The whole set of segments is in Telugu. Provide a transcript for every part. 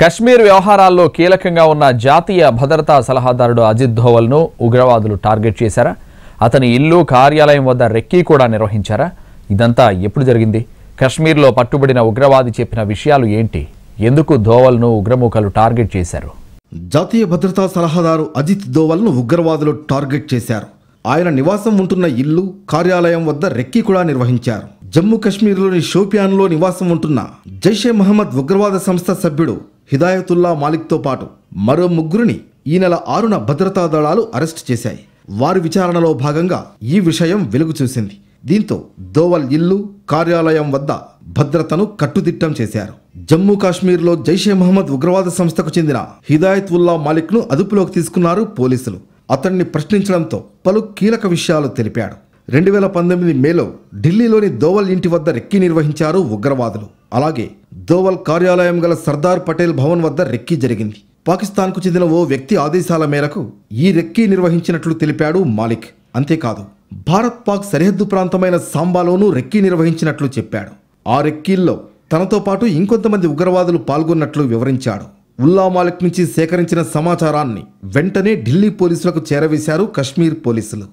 కశ్మీర్ వ్యవహారాల్లో కీలకంగా ఉన్న జాతీయ భద్రతా సలహాదారుడు అజిత్ ధోవల్ను ఉగ్రవాదులు టార్గెట్ చేశారా అతని ఇల్లు కార్యాలయం వద్ద రెక్కీ కూడా నిర్వహించారా ఇదంతా ఎప్పుడు జరిగింది కశ్మీర్లో పట్టుబడిన ఉగ్రవాది చెప్పిన విషయాలు ఏంటి ఎందుకు ధోవల్ను ఉగ్రమూకలు టార్గెట్ చేశారు జాతీయ భద్రతా సలహాదారు అజిత్ ధోవల్ను ఉగ్రవాదులు టార్గెట్ చేశారు ఆయన నివాసం ఉంటున్న ఇల్లు కార్యాలయం వద్ద రెక్కీ కూడా నిర్వహించారు జమ్మూ కశ్మీర్లోని షోపియాన్లో నివాసం ఉంటున్న జైషే మహమ్మద్ ఉగ్రవాద సంస్థ సభ్యుడు హిదాయతుల్లా మాలిక్తో పాటు మరో ముగ్గురిని ఈ నెల ఆరున భద్రతా దళాలు అరెస్ట్ చేశాయి వారి విచారణలో భాగంగా ఈ విషయం వెలుగు చూసింది దీంతో దోవల్ ఇల్లు కార్యాలయం వద్ద భద్రతను కట్టుదిట్టం చేశారు జమ్మూ కాశ్మీర్లో జైషే మహమ్మద్ ఉగ్రవాద సంస్థకు చెందిన హిదాయత్ ఉల్లా మాలిక్ను అదుపులోకి తీసుకున్నారు పోలీసులు అతన్ని ప్రశ్నించడంతో పలు కీలక విషయాలు తెలిపాడు రెండు వేల పంతొమ్మిది మేలో ఢిల్లీలోని దోవల్ ఇంటి వద్ద రెక్కి నిర్వహించారు ఉగ్రవాదులు అలాగే దోవల్ కార్యాలయం గల సర్దార్ పటేల్ భవన్ వద్ద రెక్కీ జరిగింది పాకిస్తాన్కు చెందిన ఓ వ్యక్తి ఆదేశాల మేరకు ఈ రెక్కీ నిర్వహించినట్లు తెలిపాడు మాలిక్ అంతేకాదు భారత్ పాక్ సరిహద్దు ప్రాంతమైన సాంబాలోనూ రెక్కీ నిర్వహించినట్లు చెప్పాడు ఆ రెక్కీల్లో తనతో పాటు ఇంకొంతమంది ఉగ్రవాదులు పాల్గొన్నట్లు వివరించాడు ఉల్లా మాలిక్ నుంచి సేకరించిన సమాచారాన్ని వెంటనే ఢిల్లీ పోలీసులకు చేరవేశారు కశ్మీర్ పోలీసులు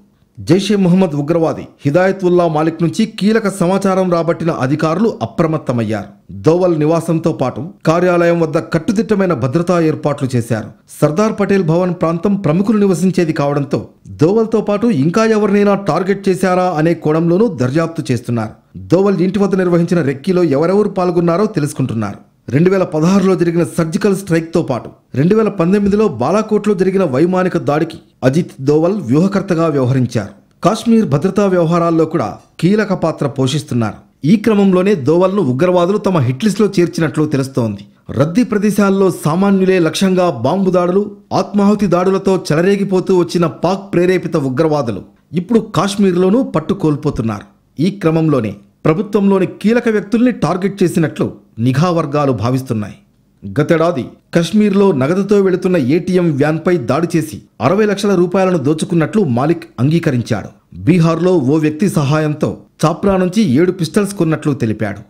జైషే మొహమ్మద్ ఉగ్రవాది హిదాయత్ ఉల్లా మాలిక్ నుంచి కీలక సమాచారం రాబట్టిన అధికారులు అప్రమత్తమయ్యారు దోవల్ నివాసంతో పాటు కార్యాలయం వద్ద కట్టుదిట్టమైన భద్రతా ఏర్పాట్లు చేశారు సర్దార్ పటేల్ భవన్ ప్రాంతం ప్రముఖులు నివసించేది కావడంతో దోవల్తో పాటు ఇంకా ఎవరినైనా టార్గెట్ చేశారా అనే కోణంలోనూ దర్యాప్తు చేస్తున్నారు దోవల్ ఇంటి వద్ద నిర్వహించిన రెక్కీలో ఎవరెవరు పాల్గొన్నారో తెలుసుకుంటున్నారు రెండు వేల పదహారులో జరిగిన సర్జికల్ స్ట్రైక్తో పాటు రెండు వేల పంతొమ్మిదిలో బాలాకోట్లో జరిగిన వైమానిక దాడికి అజిత్ దోవల్ వ్యూహకర్తగా వ్యవహరించారు కాశ్మీర్ భద్రతా వ్యవహారాల్లో కూడా కీలక పాత్ర పోషిస్తున్నారు ఈ క్రమంలోనే దోవల్ను ఉగ్రవాదులు తమ హిట్లిస్ట్లో చేర్చినట్లు తెలుస్తోంది రద్దీ ప్రదేశాల్లో సామాన్యులే లక్ష్యంగా బాంబు దాడులు ఆత్మాహుతి దాడులతో చెలరేగిపోతూ వచ్చిన పాక్ ప్రేరేపిత ఉగ్రవాదులు ఇప్పుడు కాశ్మీర్లోనూ పట్టు కోల్పోతున్నారు ఈ క్రమంలోనే ప్రభుత్వంలోని కీలక వ్యక్తుల్ని టార్గెట్ చేసినట్లు నిఘా వర్గాలు భావిస్తున్నాయి గతేడాది కశ్మీర్లో నగదుతో వెళుతున్న ఏటీఎం వ్యాన్పై దాడి చేసి అరవై లక్షల రూపాయలను దోచుకున్నట్లు మాలిక్ అంగీకరించాడు బీహార్లో ఓ వ్యక్తి సహాయంతో చాప్రా నుంచి ఏడు పిస్టల్స్ కొన్నట్లు తెలిపాడు